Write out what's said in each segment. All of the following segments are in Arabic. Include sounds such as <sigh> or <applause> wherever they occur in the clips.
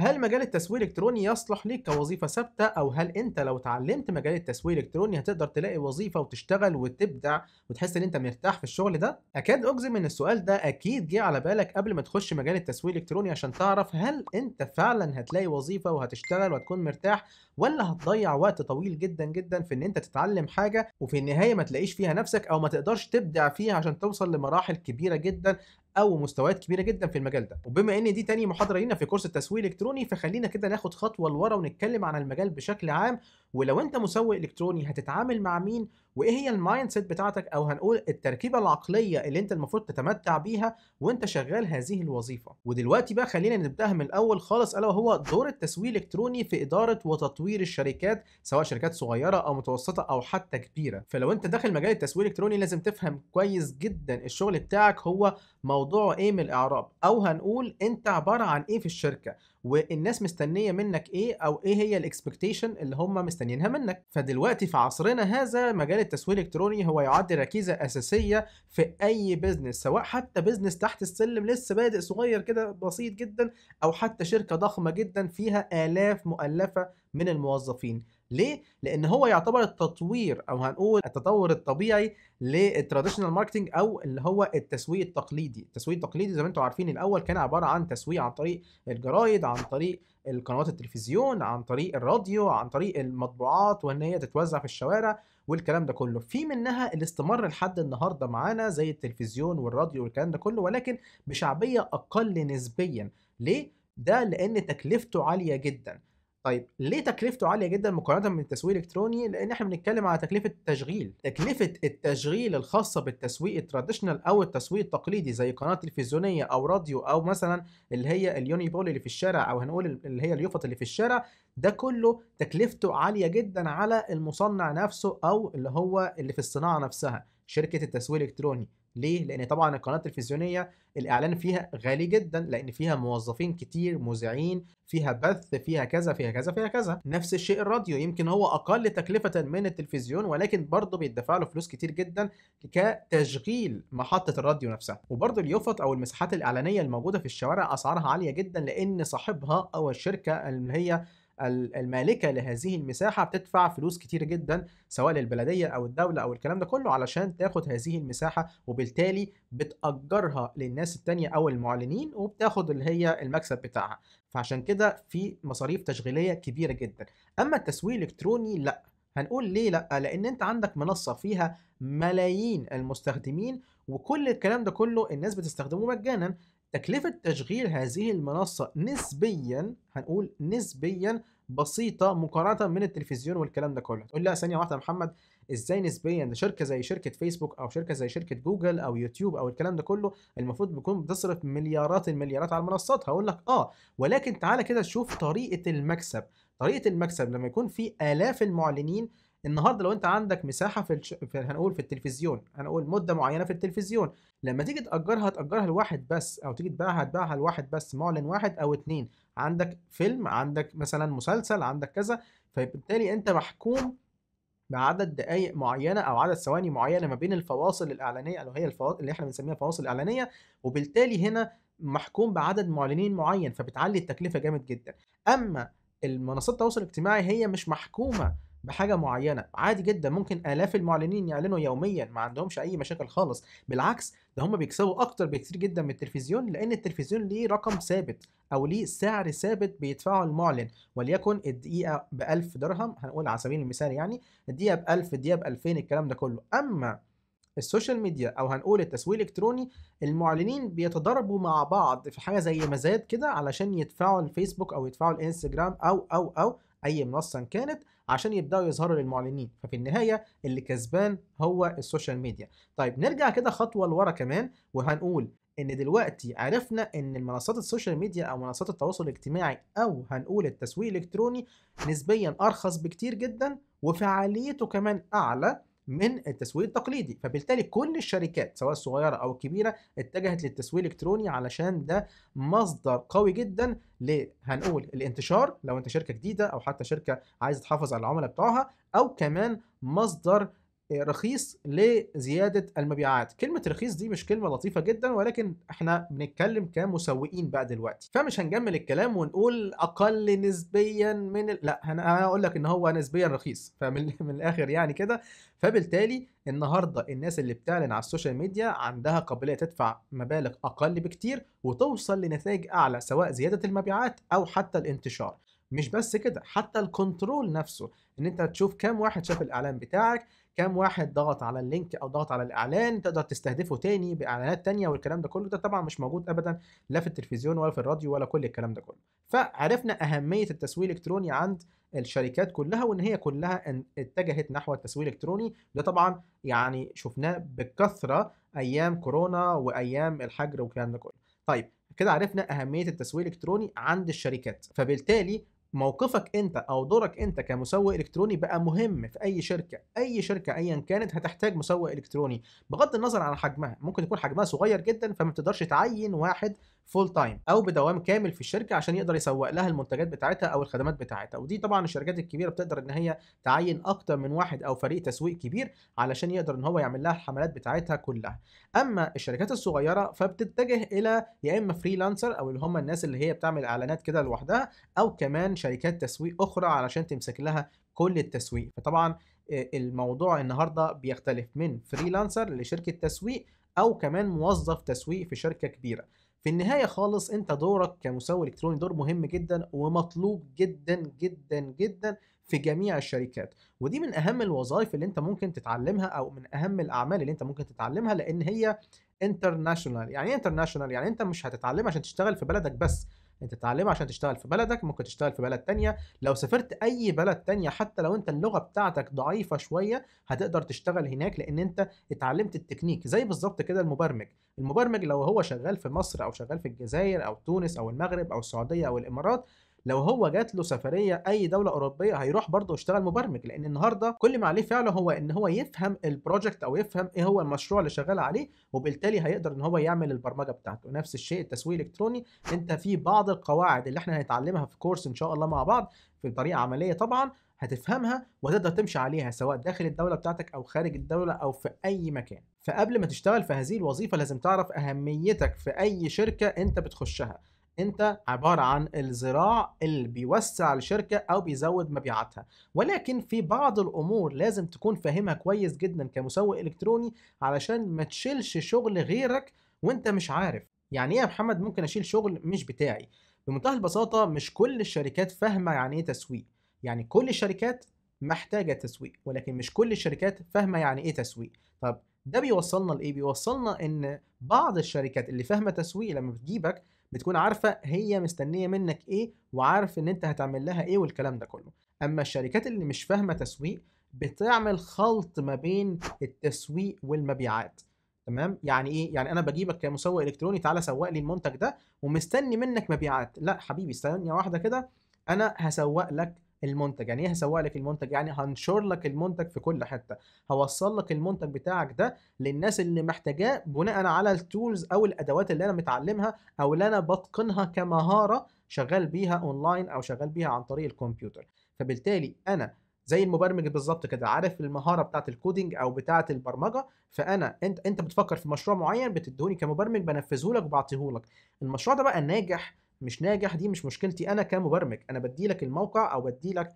هل مجال التسويق الالكتروني يصلح ليك كوظيفه ثابته او هل انت لو اتعلمت مجال التسويق الالكتروني هتقدر تلاقي وظيفه وتشتغل وتبدع وتحس ان انت مرتاح في الشغل ده اكاد اجزم ان السؤال ده اكيد جه على بالك قبل ما تخش مجال التسويق الالكتروني عشان تعرف هل انت فعلا هتلاقي وظيفه وهتشتغل وهتكون مرتاح ولا هتضيع وقت طويل جدا جدا في ان انت تتعلم حاجه وفي النهايه ما تلاقيش فيها نفسك او ما تقدرش تبدع فيها عشان توصل لمراحل كبيره جدا او مستويات كبيره جدا في المجال ده وبما ان دي تاني محاضره لينا في كورس التسويق الالكتروني فخلينا كده ناخد خطوه لورا ونتكلم عن المجال بشكل عام ولو انت مسوق الكتروني هتتعامل مع مين وايه هي المايند سيت بتاعتك او هنقول التركيبه العقليه اللي انت المفروض تتمتع بيها وانت شغال هذه الوظيفه ودلوقتي بقى خلينا نبداها من الاول خالص الا وهو دور التسويق الالكتروني في اداره وتطوير الشركات سواء شركات صغيره او متوسطه او حتى كبيره فلو انت داخل مجال التسويق الالكتروني لازم تفهم كويس جدا الشغل بتاعك هو موضوعه ايه من الاعراب او هنقول انت عباره عن ايه في الشركه والناس مستنيه منك ايه او ايه هي الاكسبكتيشن اللي هم مستنيينها منك فدلوقتي في عصرنا هذا مجال التسويق الالكتروني هو يعد ركيزه اساسيه في اي بزنس سواء حتى بزنس تحت السلم لسه بادئ صغير كده بسيط جدا او حتى شركه ضخمه جدا فيها الاف مؤلفه من الموظفين ليه؟ لان هو يعتبر التطوير او هنقول التطور الطبيعي للتراديشنال ماركتنج او اللي هو التسويق التقليدي، التسويق التقليدي زي ما انتم عارفين الاول كان عباره عن تسويق عن طريق الجرايد، عن طريق القنوات التلفزيون، عن طريق الراديو، عن طريق المطبوعات وان هي تتوزع في الشوارع والكلام ده كله، في منها اللي استمر لحد النهارده معانا زي التلفزيون والراديو والكلام ده كله ولكن بشعبيه اقل نسبيا، ليه؟ ده لان تكلفته عاليه جدا. طيب ليه تكلفته عاليه جدا مقارنه بالتسويق الالكتروني لان احنا بنتكلم على تكلفه التشغيل تكلفه التشغيل الخاصه بالتسويق التراديشنال او التسويق التقليدي زي قناه تلفزيونيه او راديو او مثلا اللي هي اليوني بول اللي في الشارع او هنقول اللي هي اليوفط اللي في الشارع ده كله تكلفته عاليه جدا على المصنع نفسه او اللي هو اللي في الصناعه نفسها شركه التسويق الالكتروني ليه؟ لأن طبعا القناة التلفزيونية الإعلان فيها غالي جدا لأن فيها موظفين كتير مذيعين فيها بث فيها كذا فيها كذا فيها كذا نفس الشيء الراديو يمكن هو أقل تكلفة من التلفزيون ولكن برضه بيدفع له فلوس كتير جدا كتشغيل محطة الراديو نفسها وبرضه اليوفط أو المساحات الإعلانية الموجودة في الشوارع أسعارها عالية جدا لأن صاحبها أو الشركة اللي هي المالكه لهذه المساحه بتدفع فلوس كتير جدا سواء للبلديه او الدوله او الكلام ده كله علشان تاخد هذه المساحه وبالتالي بتاجرها للناس التانيه او المعلنين وبتاخد اللي هي المكسب بتاعها فعشان كده في مصاريف تشغيليه كبيره جدا اما التسويق الالكتروني لا هنقول ليه لا لان انت عندك منصه فيها ملايين المستخدمين وكل الكلام ده كله الناس بتستخدمه مجانا تكلفة تشغيل هذه المنصة نسبيا هنقول نسبيا بسيطة مقارنة من التلفزيون والكلام ده كله تقول لا ثانية واحدة يا محمد ازاي نسبيا شركة زي شركة فيسبوك او شركة زي شركة جوجل او يوتيوب او الكلام ده كله المفروض بيكون بتصرف مليارات المليارات على المنصات هقول لك اه ولكن تعالى كده تشوف طريقة المكسب طريقة المكسب لما يكون في آلاف المعلنين النهارده لو انت عندك مساحه في, الش... في هنقول في التلفزيون هنقول مده معينه في التلفزيون لما تيجي تاجرها تاجرها لواحد بس او تيجي تبيعها تبيعها لواحد بس معلن واحد او اتنين عندك فيلم عندك مثلا مسلسل عندك كذا فبالتالي انت محكوم بعدد دقائق معينه او عدد ثواني معينه ما بين الفواصل الاعلانيه اللي هي الفواصل اللي احنا بنسميها فواصل اعلانيه وبالتالي هنا محكوم بعدد معلنين معين فبتعلي التكلفه جامد جدا اما المنصات التواصل الاجتماعي هي مش محكومه بحاجه معينه عادي جدا ممكن الاف المعلنين يعلنوا يوميا ما عندهمش اي مشاكل خالص بالعكس ده هم بيكسبوا اكتر بكتير جدا من التلفزيون لان التلفزيون ليه رقم ثابت او ليه سعر ثابت بيدفعه المعلن وليكن الدقيقه ب 1000 درهم هنقول على سبيل المثال يعني الدقيقه ب 1000 الدقيقه ب 2000 الكلام ده كله اما السوشيال ميديا او هنقول التسويق الالكتروني المعلنين بيتضاربوا مع بعض في حاجه زي مزاد كده علشان يدفعوا الفيسبوك او يدفعوا الانستجرام او او او اي منصه كانت عشان يبداوا يظهروا للمعلنين ففي النهايه اللي كسبان هو السوشيال ميديا طيب نرجع كده خطوه لورا كمان وهنقول ان دلوقتي عرفنا ان المنصات السوشيال ميديا او منصات التواصل الاجتماعي او هنقول التسويق الالكتروني نسبيا ارخص بكتير جدا وفعاليته كمان اعلى من التسويق التقليدي فبالتالي كل الشركات سواء الصغيره او الكبيره اتجهت للتسويق الالكتروني علشان ده مصدر قوي جدا هنقول الانتشار لو انت شركه جديده او حتى شركه عايزه تحافظ على العملاء بتوعها او كمان مصدر رخيص لزياده المبيعات كلمه رخيص دي مش كلمه لطيفه جدا ولكن احنا بنتكلم كمسوقين بقى دلوقتي فمش هنجمل الكلام ونقول اقل نسبيا من ال... لا انا هقول لك ان هو نسبيا رخيص فمن <laughs> من الاخر يعني كده فبالتالي النهارده الناس اللي بتعلن على السوشيال ميديا عندها قابليه تدفع مبالغ اقل بكتير وتوصل لنتائج اعلى سواء زياده المبيعات او حتى الانتشار مش بس كده حتى الكنترول نفسه ان انت تشوف كام واحد شاف الاعلان بتاعك كام واحد ضغط على اللينك او ضغط على الاعلان تقدر تستهدفه تاني باعلانات تانية والكلام ده كله ده طبعا مش موجود ابدا لا في التلفزيون ولا في الراديو ولا كل الكلام ده كله فعرفنا اهميه التسويق الالكتروني عند الشركات كلها وان هي كلها اتجهت نحو التسويق الالكتروني ده طبعا يعني شفناه بكثره ايام كورونا وايام الحجر والكلام ده كله طيب كده عرفنا اهميه التسويق الالكتروني عند الشركات فبالتالي موقفك انت او دورك انت كمسوق الكتروني بقى مهم في اي شركه اي شركه ايا كانت هتحتاج مسوق الكتروني بغض النظر عن حجمها ممكن يكون حجمها صغير جدا فما تقدرش تعين واحد فول تايم او بدوام كامل في الشركه عشان يقدر يسوق لها المنتجات بتاعتها او الخدمات بتاعتها ودي طبعا الشركات الكبيره بتقدر ان هي تعين اكتر من واحد او فريق تسويق كبير علشان يقدر ان هو يعمل لها الحملات بتاعتها كلها اما الشركات الصغيره فبتتجه الى يا اما فريلانسر او اللي هم الناس اللي هي بتعمل اعلانات كده لوحدها او كمان شركات تسويق اخرى علشان تمسك لها كل التسويق فطبعا آه، الموضوع النهارده بيختلف من فريلانسر لشركه تسويق او كمان موظف تسويق في شركه كبيره في النهايه خالص انت دورك كمسوي الكتروني دور مهم جدا ومطلوب جدا جدا جدا في جميع الشركات ودي من اهم الوظائف اللي انت ممكن تتعلمها او من اهم الاعمال اللي انت ممكن تتعلمها لان هي انترناشونال يعني ايه انترناشونال يعني انت مش هتتعلم عشان تشتغل في بلدك بس انت تعلمها عشان تشتغل في بلدك ممكن تشتغل في بلد تانية لو سافرت اي بلد تانية حتى لو انت اللغه بتاعتك ضعيفه شويه هتقدر تشتغل هناك لان انت اتعلمت التكنيك زي بالظبط كده المبرمج المبرمج لو هو شغال في مصر او شغال في الجزائر او تونس او المغرب او السعوديه او الامارات لو هو جات له سفريه اي دوله اوروبيه هيروح برضه يشتغل مبرمج لان النهارده كل ما عليه فعله هو ان هو يفهم البروجكت او يفهم ايه هو المشروع اللي شغال عليه وبالتالي هيقدر ان هو يعمل البرمجه بتاعته نفس الشيء التسويق الالكتروني انت في بعض القواعد اللي احنا هنتعلمها في كورس ان شاء الله مع بعض في طريقه عمليه طبعا هتفهمها وتقدر تمشي عليها سواء داخل الدولة بتاعتك أو خارج الدولة أو في أي مكان فقبل ما تشتغل في هذه الوظيفة لازم تعرف أهميتك في أي شركة أنت بتخشها انت عباره عن الذراع اللي بيوسع الشركه او بيزود مبيعاتها ولكن في بعض الامور لازم تكون فاهمها كويس جدا كمسوق الكتروني علشان ما تشيلش شغل غيرك وانت مش عارف يعني ايه يا محمد ممكن اشيل شغل مش بتاعي بمنتهى البساطه مش كل الشركات فاهمه يعني ايه تسويق يعني كل الشركات محتاجه تسويق ولكن مش كل الشركات فاهمه يعني ايه تسويق طب ده بيوصلنا لايه بيوصلنا ان بعض الشركات اللي فاهمه تسويق لما بتجيبك بتكون عارفه هي مستنيه منك ايه وعارف ان انت هتعمل لها ايه والكلام ده كله اما الشركات اللي مش فاهمه تسويق بتعمل خلط ما بين التسويق والمبيعات تمام يعني ايه يعني انا بجيبك كمسوق الكتروني تعالى سوق لي المنتج ده ومستني منك مبيعات لا حبيبي ثانيه واحده كده انا هسوق لك المنتج يعني ايه هسوق لك المنتج يعني هنشر لك المنتج في كل حته هوصل لك المنتج بتاعك ده للناس اللي محتاجاه بناء على التولز او الادوات اللي انا متعلمها او اللي انا بتقنها كمهاره شغال بيها اونلاين او شغال بيها عن طريق الكمبيوتر فبالتالي انا زي المبرمج بالظبط كده عارف المهاره بتاعه الكودينج او بتاعه البرمجه فانا انت انت بتفكر في مشروع معين بتديهولي كمبرمج بنفذه لك وبعطيه لك المشروع ده بقى ناجح مش ناجح دي مش مشكلتي انا كمبرمج انا بدي لك الموقع او بدي لك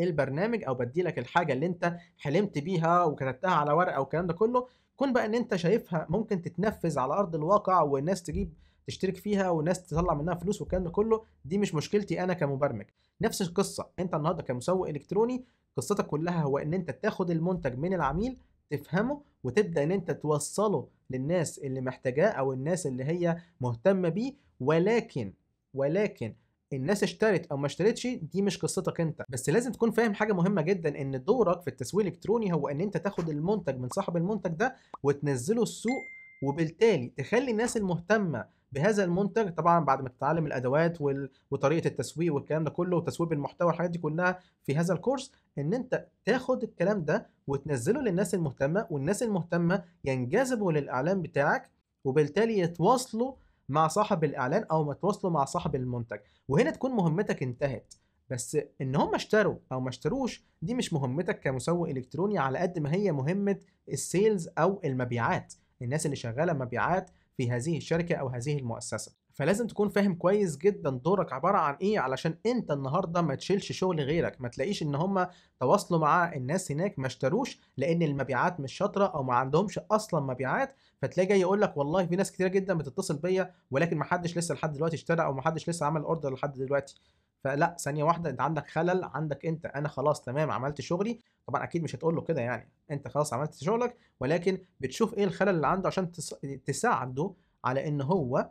البرنامج او بدي لك الحاجه اللي انت حلمت بيها وكتبتها على ورقه والكلام ده كله كون بقى ان انت شايفها ممكن تتنفذ على ارض الواقع والناس تجيب تشترك فيها وناس تطلع منها فلوس والكلام ده كله دي مش مشكلتي انا كمبرمج نفس القصه انت النهارده كمسوق الكتروني قصتك كلها هو ان انت تاخد المنتج من العميل تفهمه وتبدا ان انت توصله للناس اللي محتاجاه او الناس اللي هي مهتمه بيه ولكن ولكن الناس اشترت او ما اشترتش دي مش قصتك انت بس لازم تكون فاهم حاجه مهمه جدا ان دورك في التسويق الالكتروني هو ان انت تاخد المنتج من صاحب المنتج ده وتنزله السوق وبالتالي تخلي الناس المهتمه بهذا المنتج طبعا بعد ما تتعلم الادوات وال... وطريقه التسويق والكلام ده كله وتسويق المحتوى والحاجات دي كلها في هذا الكورس ان انت تاخد الكلام ده وتنزله للناس المهتمه والناس المهتمه ينجذبوا للاعلان بتاعك وبالتالي يتواصلوا مع صاحب الاعلان او ما تواصلوا مع صاحب المنتج وهنا تكون مهمتك انتهت بس ان هم اشتروا او ما اشتروش دي مش مهمتك كمسوق الكتروني على قد ما هي مهمه السيلز او المبيعات الناس اللي شغاله مبيعات في هذه الشركه او هذه المؤسسه فلازم تكون فاهم كويس جدا دورك عباره عن ايه علشان انت النهارده ما تشيلش شغل غيرك ما تلاقيش ان هم تواصلوا مع الناس هناك ما اشتروش لان المبيعات مش شاطره او ما عندهمش اصلا مبيعات فتلاقي جاي يقول لك والله في ناس كتير جدا بتتصل بيا ولكن ما حدش لسه لحد دلوقتي اشترى او ما حدش لسه عمل اوردر لحد دلوقتي فلا ثانيه واحده انت عندك خلل عندك انت انا خلاص تمام عملت شغلي طبعا اكيد مش هتقول له كده يعني انت خلاص عملت شغلك ولكن بتشوف ايه الخلل اللي عنده عشان تساعده على ان هو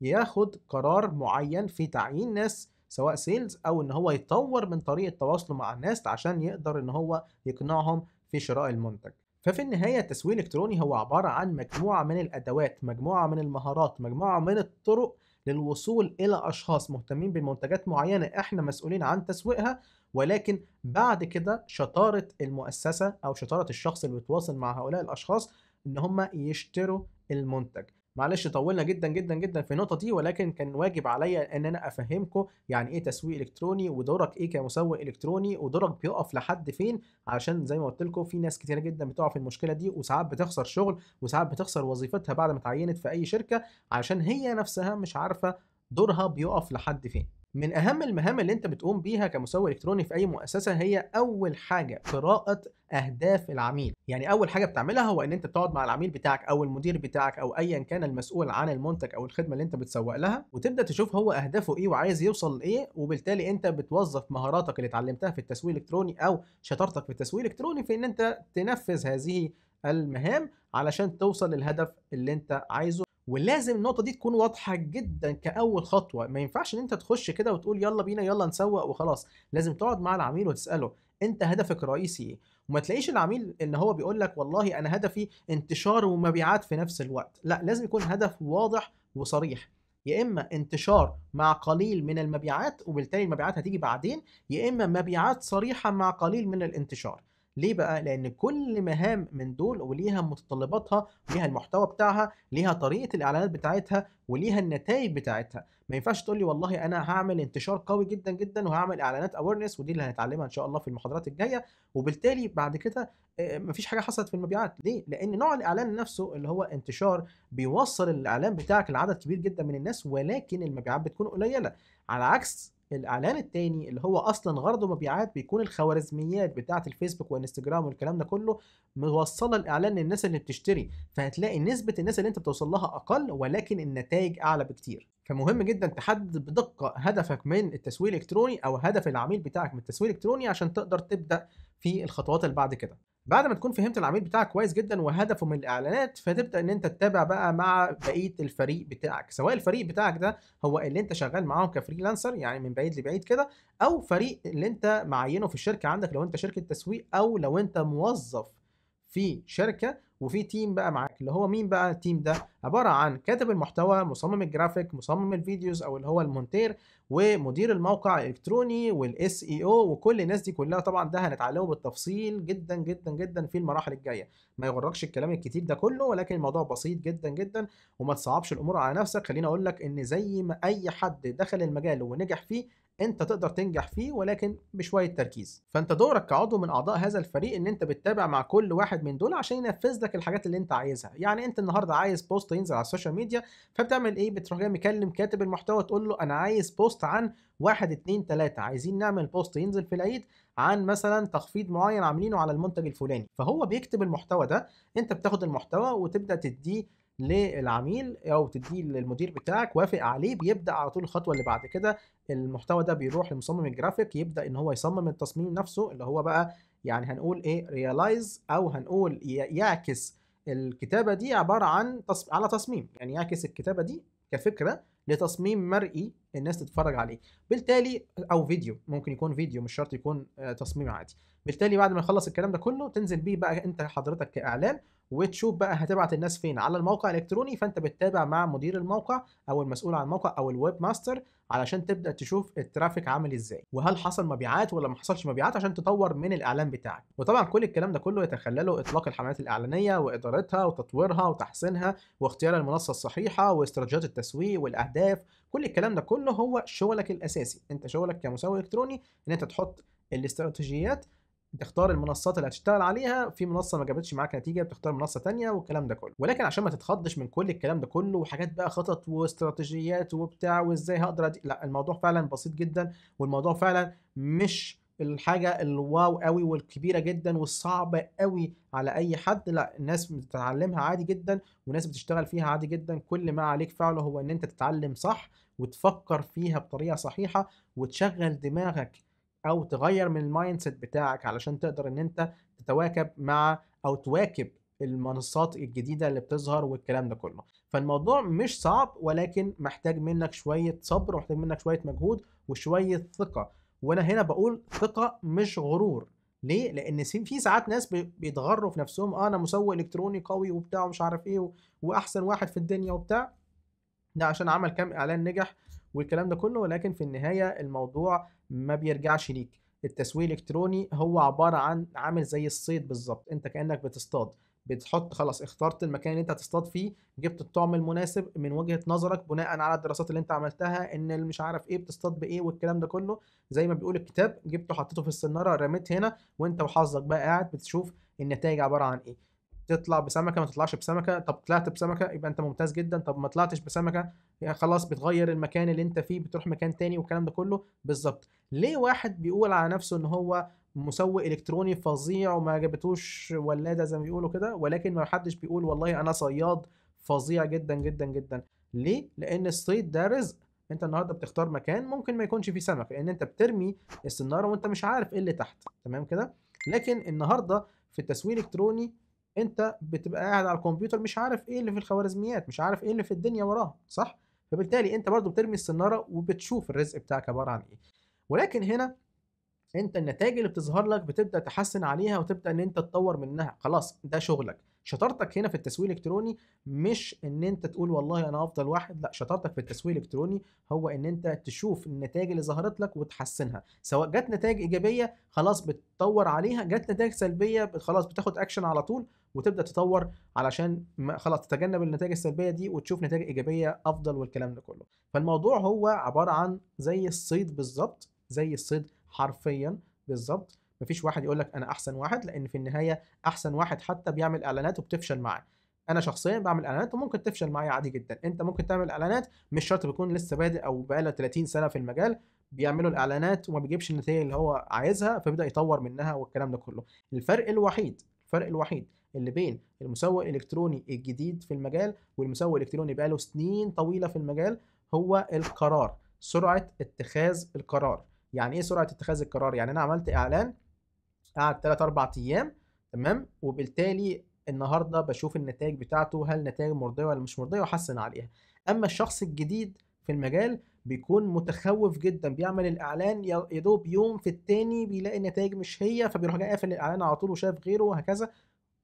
ياخد قرار معين في تعيين ناس سواء سيلز او ان هو يطور من طريقه تواصله مع الناس عشان يقدر ان هو يقنعهم في شراء المنتج ففي النهاية التسويق الإلكتروني هو عبارة عن مجموعة من الأدوات مجموعة من المهارات مجموعة من الطرق للوصول إلى أشخاص مهتمين بمنتجات معينة إحنا مسؤولين عن تسويقها ولكن بعد كده شطارة المؤسسة أو شطارة الشخص اللي بيتواصل مع هؤلاء الأشخاص إن هم يشتروا المنتج معلش طولنا جدا جدا جدا في النقطه دي ولكن كان واجب عليا ان انا افهمكم يعني ايه تسويق الكتروني ودورك ايه كمسوق الكتروني ودورك بيقف لحد فين علشان زي ما قلت لكم في ناس كتيره جدا بتقع في المشكله دي وساعات بتخسر شغل وساعات بتخسر وظيفتها بعد ما اتعينت في اي شركه علشان هي نفسها مش عارفه دورها بيقف لحد فين من اهم المهام اللي انت بتقوم بيها كمسوق الكتروني في اي مؤسسه هي اول حاجه قراءه اهداف العميل يعني اول حاجه بتعملها هو ان انت بتقعد مع العميل بتاعك او المدير بتاعك او ايا كان المسؤول عن المنتج او الخدمه اللي انت بتسوق لها وتبدا تشوف هو اهدافه ايه وعايز يوصل لايه وبالتالي انت بتوظف مهاراتك اللي اتعلمتها في التسويق الالكتروني او شطارتك في التسويق الالكتروني في ان انت تنفذ هذه المهام علشان توصل للهدف اللي انت عايزه ولازم النقطه دي تكون واضحه جدا كاول خطوه ما ينفعش ان انت تخش كده وتقول يلا بينا يلا نسوق وخلاص لازم تقعد مع العميل وتساله انت هدفك الرئيسي ايه وما تلاقيش العميل ان هو بيقول لك والله انا هدفي انتشار ومبيعات في نفس الوقت لا لازم يكون هدف واضح وصريح يا اما انتشار مع قليل من المبيعات وبالتالي المبيعات هتيجي بعدين يا اما مبيعات صريحه مع قليل من الانتشار ليه بقى لان كل مهام من دول وليها متطلباتها ليها المحتوى بتاعها ليها طريقه الاعلانات بتاعتها وليها النتائج بتاعتها ما ينفعش تقول لي والله انا هعمل انتشار قوي جدا جدا وهعمل اعلانات اويرنس ودي اللي هنتعلمها ان شاء الله في المحاضرات الجايه وبالتالي بعد كده آه، مفيش حاجه حصلت في المبيعات ليه لان نوع الاعلان نفسه اللي هو انتشار بيوصل الاعلان بتاعك لعدد كبير جدا من الناس ولكن المبيعات بتكون قليله على عكس الاعلان التاني اللي هو اصلا غرضه مبيعات بيكون الخوارزميات بتاعه الفيسبوك والانستجرام والكلام ده كله موصله الاعلان للناس اللي بتشتري فهتلاقي نسبه الناس اللي انت بتوصل لها اقل ولكن النتائج اعلى بكتير فمهم جدا تحدد بدقه هدفك من التسويق الالكتروني او هدف العميل بتاعك من التسويق الالكتروني عشان تقدر تبدا في الخطوات اللي بعد كده بعد ما تكون فهمت العميل بتاعك كويس جدا وهدفه من الاعلانات فتبدا ان انت تتابع بقى مع بقيه الفريق بتاعك سواء الفريق بتاعك ده هو اللي انت شغال معاهم كفريلانسر يعني من بعيد لبعيد كده او فريق اللي انت معينه في الشركه عندك لو انت شركه تسويق او لو انت موظف في شركه وفي تيم بقى معاك اللي هو مين بقى التيم ده عباره عن كاتب المحتوى مصمم الجرافيك مصمم الفيديوز او اللي هو المونتير ومدير الموقع الالكتروني والاس اي او e وكل الناس دي كلها طبعا ده هنتعلمه بالتفصيل جدا جدا جدا في المراحل الجايه ما يغركش الكلام الكتير ده كله ولكن الموضوع بسيط جدا جدا وما تصعبش الامور على نفسك خليني اقول لك ان زي ما اي حد دخل المجال ونجح فيه انت تقدر تنجح فيه ولكن بشويه تركيز فانت دورك كعضو من اعضاء هذا الفريق ان انت بتتابع مع كل واحد من دول عشان ينفذ لك الحاجات اللي انت عايزها يعني انت النهارده عايز بوست ينزل على السوشيال ميديا فبتعمل ايه بتروح جاي مكلم كاتب المحتوى تقول له انا عايز بوست عن واحد اتنين تلاتة عايزين نعمل بوست ينزل في العيد عن مثلا تخفيض معين عاملينه على المنتج الفلاني فهو بيكتب المحتوى ده انت بتاخد المحتوى وتبدا تديه للعميل او تديه للمدير بتاعك وافق عليه بيبدا على طول الخطوه اللي بعد كده المحتوى ده بيروح لمصمم الجرافيك يبدا ان هو يصمم التصميم نفسه اللي هو بقى يعني هنقول ايه ريلايز او هنقول يعكس الكتابه دي عباره عن تص... على تصميم يعني يعكس الكتابه دي كفكره لتصميم مرئي الناس تتفرج عليه بالتالي او فيديو ممكن يكون فيديو مش شرط يكون آه، تصميم عادي بالتالي بعد ما يخلص الكلام ده كله تنزل بيه بقى انت حضرتك كاعلان وتشوف بقى هتبعت الناس فين على الموقع الالكتروني فانت بتتابع مع مدير الموقع او المسؤول عن الموقع او الويب ماستر علشان تبدا تشوف الترافيك عامل ازاي وهل حصل مبيعات ولا ما حصلش مبيعات عشان تطور من الاعلان بتاعك وطبعا كل الكلام ده كله يتخلله اطلاق الحملات الاعلانيه وادارتها وتطويرها وتحسينها واختيار المنصه الصحيحه واستراتيجيات التسويق والاهداف كل الكلام ده كله هو شغلك الاساسي انت شغلك كمسوق الكتروني ان انت تحط الاستراتيجيات تختار المنصات اللي هتشتغل عليها في منصه ما جابتش معاك نتيجه بتختار منصه تانية والكلام ده كله ولكن عشان ما تتخضش من كل الكلام ده كله وحاجات بقى خطط واستراتيجيات وبتاع وازاي هقدر أدي... لا الموضوع فعلا بسيط جدا والموضوع فعلا مش الحاجه الواو قوي والكبيره جدا والصعبه قوي على اي حد لا الناس بتتعلمها عادي جدا وناس بتشتغل فيها عادي جدا كل ما عليك فعله هو ان انت تتعلم صح وتفكر فيها بطريقه صحيحه وتشغل دماغك او تغير من المايند سيت بتاعك علشان تقدر ان انت تتواكب مع او تواكب المنصات الجديده اللي بتظهر والكلام ده كله فالموضوع مش صعب ولكن محتاج منك شويه صبر ومحتاج منك شويه مجهود وشويه ثقه وانا هنا بقول ثقه مش غرور ليه لان في ساعات ناس بيتغروا في نفسهم آه انا مسوق الكتروني قوي وبتاع ومش عارف ايه واحسن واحد في الدنيا وبتاع ده عشان عمل كام اعلان نجح والكلام ده كله ولكن في النهايه الموضوع ما بيرجعش ليك التسويق الالكتروني هو عباره عن عامل زي الصيد بالظبط انت كانك بتصطاد بتحط خلاص اخترت المكان اللي انت هتصطاد فيه جبت الطعم المناسب من وجهه نظرك بناء على الدراسات اللي انت عملتها ان مش عارف ايه بتصطاد بايه والكلام ده كله زي ما بيقول الكتاب جبته حطيته في السناره رميت هنا وانت وحظك بقى قاعد بتشوف النتائج عباره عن ايه تطلع بسمكه ما تطلعش بسمكه طب طلعت بسمكه يبقى انت ممتاز جدا طب ما طلعتش بسمكه يعني خلاص بتغير المكان اللي انت فيه بتروح مكان تاني والكلام ده كله بالظبط ليه واحد بيقول على نفسه ان هو مسوق الكتروني فظيع وما جابتوش ولاده زي ما بيقولوا كده ولكن ما حدش بيقول والله انا صياد فظيع جدا جدا جدا ليه لان الصيد ده رزق انت النهارده بتختار مكان ممكن ما يكونش فيه سمك لان انت بترمي السناره وانت مش عارف ايه اللي تحت تمام كده لكن النهارده في التسويق الالكتروني انت بتبقى قاعد على الكمبيوتر مش عارف ايه اللي في الخوارزميات مش عارف ايه اللي في الدنيا وراها صح فبالتالي انت برضو بترمي السناره وبتشوف الرزق بتاعك عباره عن ايه ولكن هنا انت النتائج اللي بتظهر لك بتبدا تحسن عليها وتبدا ان انت تطور منها خلاص ده شغلك شطارتك هنا في التسويق الالكتروني مش ان انت تقول والله انا افضل واحد لا شطارتك في التسويق الالكتروني هو ان انت تشوف النتائج اللي ظهرت لك وتحسنها سواء جت نتائج ايجابيه خلاص بتطور عليها جت نتائج سلبيه خلاص بتاخد اكشن على طول وتبدا تطور علشان خلاص تتجنب النتائج السلبيه دي وتشوف نتائج ايجابيه افضل والكلام ده كله فالموضوع هو عباره عن زي الصيد بالظبط زي الصيد حرفيا بالظبط مفيش واحد يقول لك انا احسن واحد لان في النهايه احسن واحد حتى بيعمل اعلانات وبتفشل معاه انا شخصيا بعمل اعلانات وممكن تفشل معايا عادي جدا انت ممكن تعمل اعلانات مش شرط بيكون لسه بادئ او بقاله 30 سنه في المجال بيعملوا الاعلانات وما بيجيبش النتائج اللي هو عايزها فبيبدا يطور منها والكلام ده كله الفرق الوحيد الفرق الوحيد اللي بين المسوق الالكتروني الجديد في المجال والمسوق الالكتروني بقاله سنين طويله في المجال هو القرار سرعه اتخاذ القرار يعني ايه سرعه اتخاذ القرار يعني انا عملت اعلان قعد 3 4 ايام تمام وبالتالي النهارده بشوف النتائج بتاعته هل نتائج مرضيه ولا مش مرضيه واحسن عليها اما الشخص الجديد في المجال بيكون متخوف جدا بيعمل الاعلان يا دوب يوم في الثاني بيلاقي النتائج مش هي فبيروح جاي قافل الاعلان على طول وشاف غيره وهكذا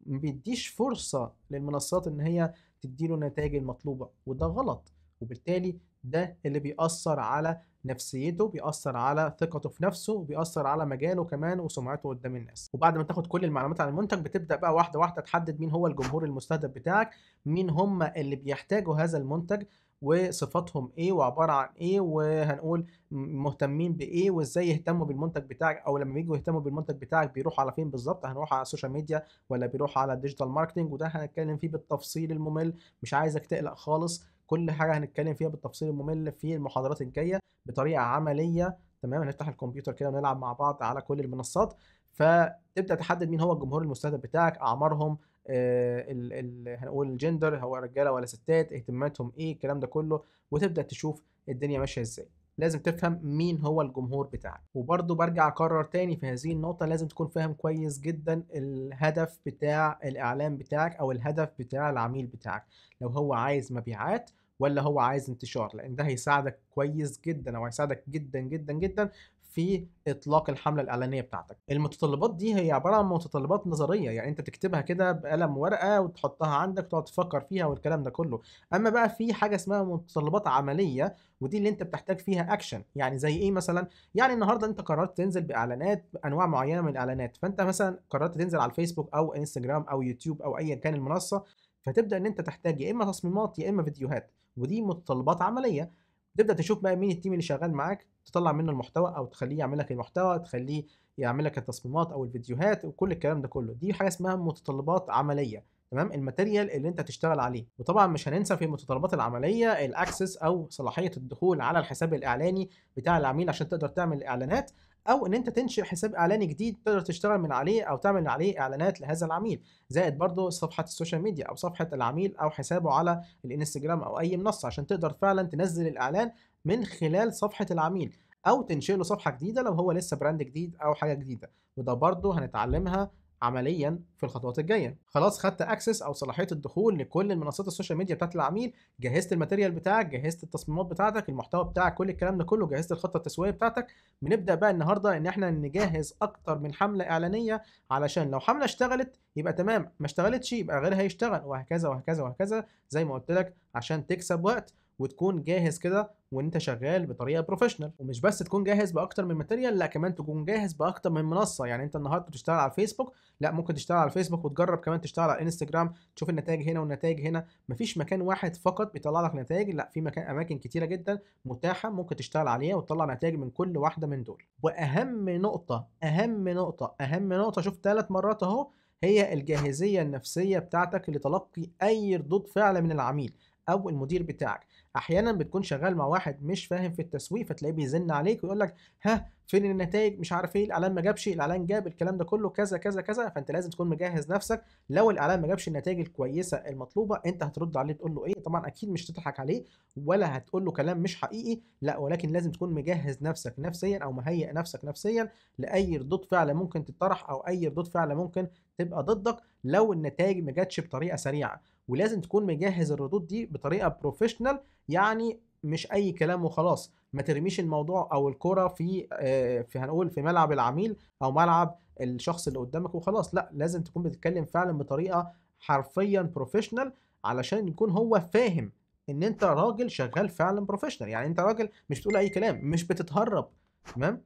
ما بيديش فرصه للمنصات ان هي تديله النتائج المطلوبه وده غلط وبالتالي ده اللي بيأثر على نفسيته بيأثر على ثقته في نفسه وبيأثر على مجاله كمان وسمعته قدام الناس وبعد ما تاخد كل المعلومات عن المنتج بتبدأ بقى واحدة واحدة تحدد مين هو الجمهور المستهدف بتاعك مين هم اللي بيحتاجوا هذا المنتج وصفاتهم ايه وعباره عن ايه وهنقول مهتمين بايه وازاي يهتموا بالمنتج بتاعك او لما بييجوا يهتموا بالمنتج بتاعك بيروحوا على فين بالظبط هنروح على السوشيال ميديا ولا بيروحوا على الديجيتال ماركتنج وده هنتكلم فيه بالتفصيل الممل مش عايزك تقلق خالص كل حاجه هنتكلم فيها بالتفصيل الممل في المحاضرات الجايه بطريقه عمليه تمام هنفتح الكمبيوتر كده ونلعب مع بعض على كل المنصات فتبدا تحدد مين هو الجمهور المستهدف بتاعك اعمارهم آه هنقول الجندر هو رجاله ولا ستات اهتماماتهم ايه الكلام ده كله وتبدا تشوف الدنيا ماشيه ازاي لازم تفهم مين هو الجمهور بتاعك وبرضه برجع اكرر تاني في هذه النقطة لازم تكون فاهم كويس جدا الهدف بتاع الإعلان بتاعك أو الهدف بتاع العميل بتاعك لو هو عايز مبيعات ولا هو عايز انتشار لان ده هيساعدك كويس جدا او هيساعدك جدا جدا جدا في اطلاق الحمله الاعلانيه بتاعتك المتطلبات دي هي عباره عن متطلبات نظريه يعني انت بتكتبها كده بقلم ورقه وتحطها عندك وتقعد تفكر فيها والكلام ده كله اما بقى في حاجه اسمها متطلبات عمليه ودي اللي انت بتحتاج فيها اكشن يعني زي ايه مثلا يعني النهارده انت قررت تنزل باعلانات انواع معينه من الاعلانات فانت مثلا قررت تنزل على الفيسبوك او انستجرام او يوتيوب او ايا كان المنصه فتبدا ان انت تحتاج يا اما تصميمات يا اما فيديوهات ودي متطلبات عمليه تبدا تشوف بقى مين التيم اللي شغال معاك تطلع منه المحتوى او تخليه يعمل لك المحتوى تخليه يعمل لك التصميمات او الفيديوهات وكل الكلام ده كله دي حاجه اسمها متطلبات عمليه تمام الماتيريال اللي انت تشتغل عليه وطبعا مش هننسى في المتطلبات العمليه الاكسس او صلاحيه الدخول على الحساب الاعلاني بتاع العميل عشان تقدر تعمل اعلانات او ان انت تنشئ حساب اعلاني جديد تقدر تشتغل من عليه او تعمل عليه اعلانات لهذا العميل زائد برضه صفحه السوشيال ميديا او صفحه العميل او حسابه على الانستجرام او اي منصه عشان تقدر فعلا تنزل الاعلان من خلال صفحه العميل او تنشئ له صفحه جديده لو هو لسه براند جديد او حاجه جديده وده برضه هنتعلمها عمليا في الخطوات الجايه خلاص خدت اكسس او صلاحيه الدخول لكل المنصات السوشيال ميديا بتاعت العميل جهزت الماتيريال بتاعك جهزت التصميمات بتاعتك المحتوى بتاعك كل الكلام ده كله جهزت الخطه التسويقيه بتاعتك بنبدا بقى النهارده ان احنا نجهز اكتر من حمله اعلانيه علشان لو حمله اشتغلت يبقى تمام ما اشتغلتش يبقى غيرها يشتغل وهكذا وهكذا وهكذا زي ما قلت لك عشان تكسب وقت وتكون جاهز كده وانت شغال بطريقه بروفيشنال ومش بس تكون جاهز باكتر من ماتيريال لا كمان تكون جاهز باكتر من منصه يعني انت النهارده بتشتغل على الفيسبوك لا ممكن تشتغل على الفيسبوك وتجرب كمان تشتغل على الانستجرام تشوف النتائج هنا والنتائج هنا مفيش مكان واحد فقط بيطلع لك نتائج لا في مكان اماكن كتيره جدا متاحه ممكن تشتغل عليها وتطلع نتائج من كل واحده من دول واهم نقطه اهم نقطه اهم نقطه شوف ثلاث مرات اهو هي الجاهزيه النفسيه بتاعتك لتلقي اي ردود فعل من العميل او المدير بتاعك احيانا بتكون شغال مع واحد مش فاهم في التسويق فتلاقيه بيزن عليك ويقول لك ها فين النتائج مش عارف ايه الاعلان ما جابش الاعلان جاب الكلام ده كله كذا كذا كذا فانت لازم تكون مجهز نفسك لو الاعلان ما جابش النتائج الكويسه المطلوبه انت هترد عليه تقول له ايه طبعا اكيد مش تضحك عليه ولا هتقول له كلام مش حقيقي لا ولكن لازم تكون مجهز نفسك نفسيا او مهيئ نفسك نفسيا لاي ردود فعل ممكن تطرح او اي ردود فعل ممكن تبقى ضدك لو النتائج ما جاتش بطريقه سريعه ولازم تكون مجهز الردود دي بطريقه بروفيشنال يعني مش اي كلام وخلاص ما ترميش الموضوع او الكره في آه، في هنقول في ملعب العميل او ملعب الشخص اللي قدامك وخلاص لا لازم تكون بتتكلم فعلا بطريقه حرفيا بروفيشنال علشان يكون هو فاهم ان انت راجل شغال فعلا بروفيشنال يعني انت راجل مش بتقول اي كلام مش بتتهرب تمام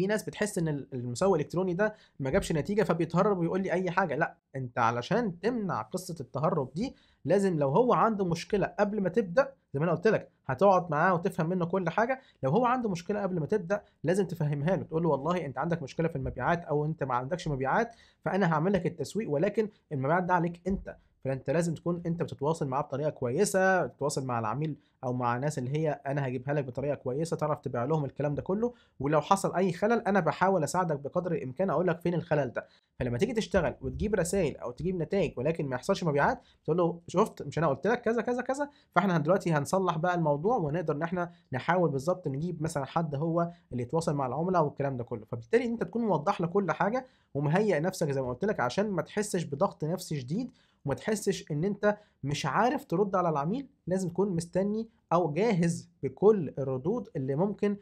في ناس بتحس ان المسوق الالكتروني ده ما جابش نتيجه فبيتهرب ويقول لي اي حاجه لا انت علشان تمنع قصه التهرب دي لازم لو هو عنده مشكله قبل ما تبدا زي ما انا قلت لك هتقعد معاه وتفهم منه كل حاجه لو هو عنده مشكله قبل ما تبدا لازم تفهمها له تقول له والله انت عندك مشكله في المبيعات او انت ما عندكش مبيعات فانا هعمل لك التسويق ولكن المبيعات ده عليك انت فانت لازم تكون انت بتتواصل معاه بطريقه كويسه تتواصل مع العميل او مع الناس اللي هي انا هجيبها لك بطريقه كويسه تعرف تبيع لهم الكلام ده كله ولو حصل اي خلل انا بحاول اساعدك بقدر الامكان اقول لك فين الخلل ده فلما تيجي تشتغل وتجيب رسائل او تجيب نتائج ولكن ما يحصلش مبيعات تقول له شفت مش انا قلت لك كذا كذا كذا فاحنا دلوقتي هنصلح بقى الموضوع ونقدر ان احنا نحاول بالظبط نجيب مثلا حد هو اللي يتواصل مع العملاء والكلام ده كله فبالتالي انت تكون موضح له كل حاجه ومهيئ نفسك زي ما قلت لك عشان ما تحسش بضغط نفسي شديد وما تحسش ان انت مش عارف ترد على العميل لازم تكون مستني او جاهز بكل الردود اللي ممكن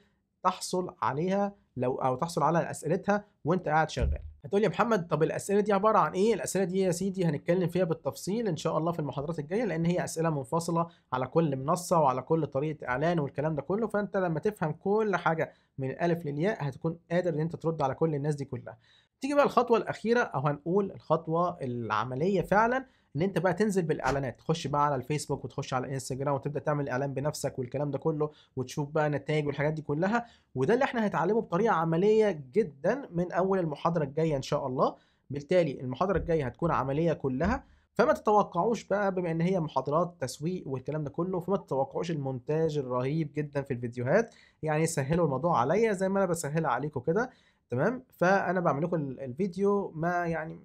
تحصل عليها لو او تحصل على اسئلتها وانت قاعد شغال هتقول يا محمد طب الاسئله دي عباره عن ايه الاسئله دي يا سيدي هنتكلم فيها بالتفصيل ان شاء الله في المحاضرات الجايه لان هي اسئله منفصله على كل منصه وعلى كل طريقه اعلان والكلام ده كله فانت لما تفهم كل حاجه من الالف للياء هتكون قادر ان انت ترد على كل الناس دي كلها تيجي بقى الخطوه الاخيره او هنقول الخطوه العمليه فعلا ان انت بقى تنزل بالاعلانات تخش بقى على الفيسبوك وتخش على الانستجرام وتبدا تعمل اعلان بنفسك والكلام ده كله وتشوف بقى نتائج والحاجات دي كلها وده اللي احنا هنتعلمه بطريقه عمليه جدا من اول المحاضره الجايه ان شاء الله بالتالي المحاضره الجايه هتكون عمليه كلها فما تتوقعوش بقى بما ان هي محاضرات تسويق والكلام ده كله فما تتوقعوش المونتاج الرهيب جدا في الفيديوهات يعني سهلوا الموضوع عليا زي ما انا بسهلها عليكم كده تمام فانا بعمل لكم الفيديو ما يعني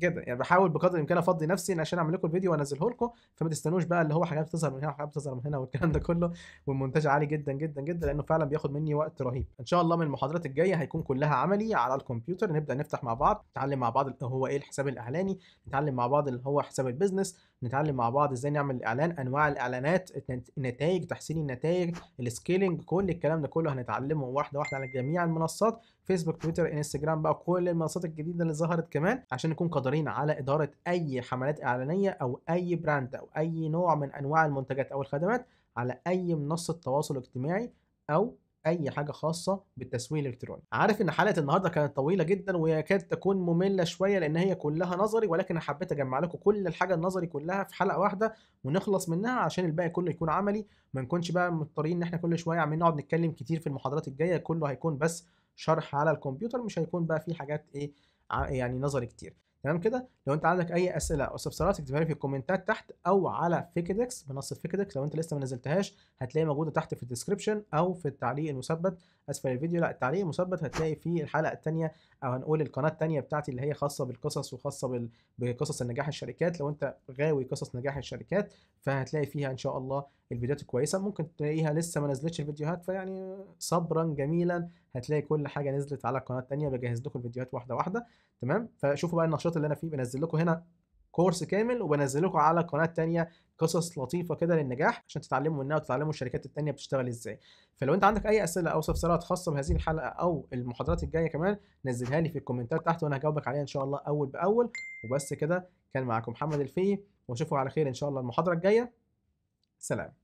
كده يعني بحاول بقدر الامكان افضي نفسي عشان اعمل لكم الفيديو وانزله لكم فما تستنوش بقى اللي هو حاجات بتظهر من هنا وحاجات بتظهر من هنا والكلام ده كله والمونتاج عالي جدا جدا جدا لانه فعلا بياخد مني وقت رهيب ان شاء الله من المحاضرات الجايه هيكون كلها عملي على الكمبيوتر نبدا نفتح مع بعض نتعلم مع بعض اللي هو ايه الحساب الاعلاني نتعلم مع بعض اللي هو حساب البيزنس نتعلم مع بعض ازاي نعمل الاعلان انواع الاعلانات النتائج تحسين النتائج السكيلنج كل الكلام ده كله هنتعلمه واحده واحده على جميع المنصات فيسبوك تويتر انستجرام بقى كل المنصات الجديده اللي ظهرت كمان عشان نكون قادرين على اداره اي حملات اعلانيه او اي براند او اي نوع من انواع المنتجات او الخدمات على اي منصه تواصل اجتماعي او اي حاجه خاصه بالتسويق الالكتروني عارف ان حلقه النهارده كانت طويله جدا ويكاد تكون ممله شويه لان هي كلها نظري ولكن حبيت اجمع لكم كل الحاجه النظري كلها في حلقه واحده ونخلص منها عشان الباقي كله يكون عملي ما نكونش بقى مضطرين ان احنا كل شويه عمالين نقعد نتكلم كتير في المحاضرات الجايه كله هيكون بس شرح على الكمبيوتر مش هيكون بقى في حاجات ايه يعني نظري كتير تمام كده لو انت عندك اي اسئله او استفسارات اكتبها لي في الكومنتات تحت او على فيكيدكس منصه فيكيدكس لو انت لسه ما نزلتهاش هتلاقي موجوده تحت في الديسكربشن او في التعليق المثبت اسفل الفيديو لا التعليق المثبت هتلاقي في الحلقه الثانيه او هنقول القناه الثانيه بتاعتي اللي هي خاصه بالقصص وخاصه بال... بقصص النجاح الشركات لو انت غاوي قصص نجاح الشركات فهتلاقي فيها ان شاء الله الفيديوهات الكويسه ممكن تلاقيها لسه ما نزلتش الفيديوهات فيعني صبرا جميلا هتلاقي كل حاجه نزلت على القناه الثانيه بجهز لكم الفيديوهات واحده واحده تمام فشوفوا بقى النشاط اللي انا فيه بنزل لكم هنا كورس كامل وبنزل لكم على قناه تانية قصص لطيفه كده للنجاح عشان تتعلموا منها وتتعلموا الشركات الثانيه بتشتغل ازاي فلو انت عندك اي اسئله او استفسارات خاصه بهذه الحلقه او المحاضرات الجايه كمان نزلها لي في الكومنتات تحت وانا هجاوبك عليها ان شاء الله اول باول وبس كده كان معاكم محمد الفي واشوفكم على خير ان شاء الله المحاضره الجايه سلام